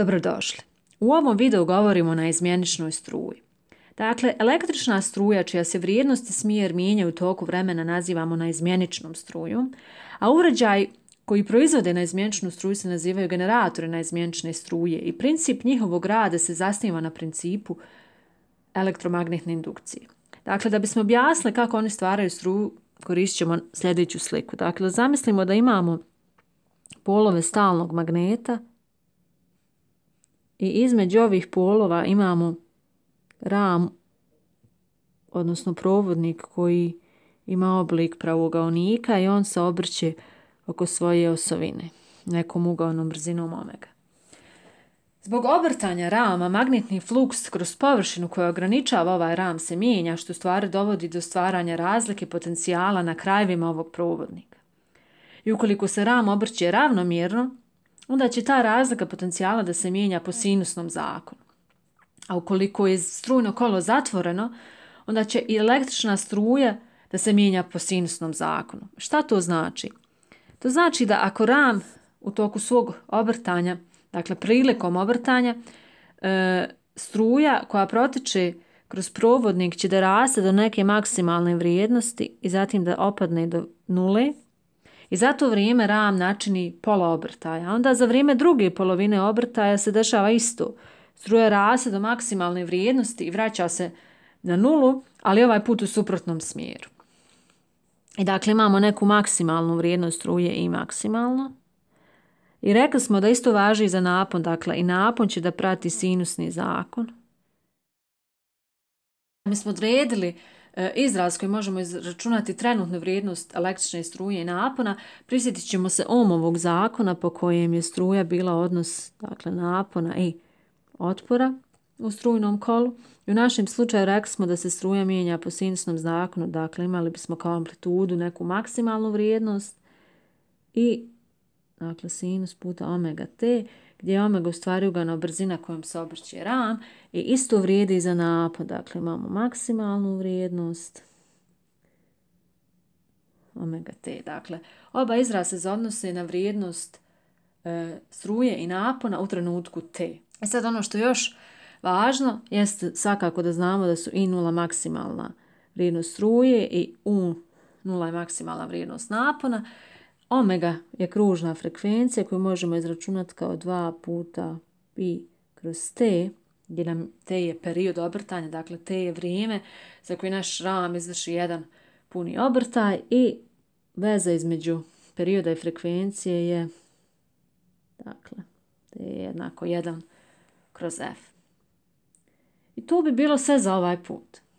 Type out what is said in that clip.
Dobrodošli. U ovom videu govorimo na izmjeničnoj struji. Dakle, električna struja čija se vrijednost i smjer mijenja u toku vremena nazivamo na izmjeničnom struju, a uređaj koji proizvode na izmjeničnu struju se nazivaju generatori na izmjenične struje i princip njihovog rada se zasniva na principu elektromagnetne indukcije. Dakle, da bismo objasnili kako oni stvaraju struju, koristit ćemo sljedeću sliku. Dakle, zamislimo da imamo polove stalnog magneta i između ovih polova imamo ram, odnosno provodnik koji ima oblik pravogaonika i on se obrće oko svoje osovine nekom ugaonom brzinom omega. Zbog obrtanja rama magnetni fluks kroz površinu koja ograničava ovaj ram se mijenja što stvari dovodi do stvaranja razlike potencijala na krajevima ovog provodnika. I ukoliko se ram obrće ravnomjerno, onda će ta razlika potencijala da se mijenja po sinusnom zakonu. A ukoliko je strujno kolo zatvoreno, onda će i električna struja da se mijenja po sinusnom zakonu. Šta to znači? To znači da ako ram u toku svog obrtanja, dakle prilikom obrtanja, e, struja koja protiče kroz provodnik će da raste do neke maksimalne vrijednosti i zatim da opadne do nule, i za to vrijeme Ram načini pola obrtaja. Onda za vrijeme druge polovine obrtaja se dešava isto. Struja rase do maksimalne vrijednosti i vraća se na nulu, ali ovaj put u suprotnom smjeru. I dakle imamo neku maksimalnu vrijednost struje i maksimalno. I rekli smo da isto važi i za napon, dakle i napon će da prati sinusni zakon. Mi smo odredili E, izraz koji možemo izračunati trenutnu vrijednost električne struje i napona, prisjetit ćemo se omovog zakona po kojem je struja bila odnos dakle, napona i otpora u strujnom kolu. I u našem slučaju rekli smo da se struja mijenja po sinusnom zakonu, dakle imali bismo kao amplitudu neku maksimalnu vrijednost i dakle sinus puta omega t, gdje je omega u stvari ugana brzina kojom se obrće ram i isto vrijedi i za napad. Dakle, imamo maksimalnu vrijednost omega t. Dakle, oba izraza se odnose na vrijednost e, struje i napona u trenutku t. E sad ono što još važno jeste svakako da znamo da su i nula maksimalna vrijednost struje i u nula je maksimalna vrijednost napona Omega je kružna frekvencija koju možemo izračunati kao 2 puta pi kroz t, gdje nam t je period obrtanja, dakle t je vrijeme za koji naš ram izvrši jedan puni obrtaj i veza između perioda i frekvencije je dakle, je jednako 1 kroz f. I to bi bilo sve za ovaj put.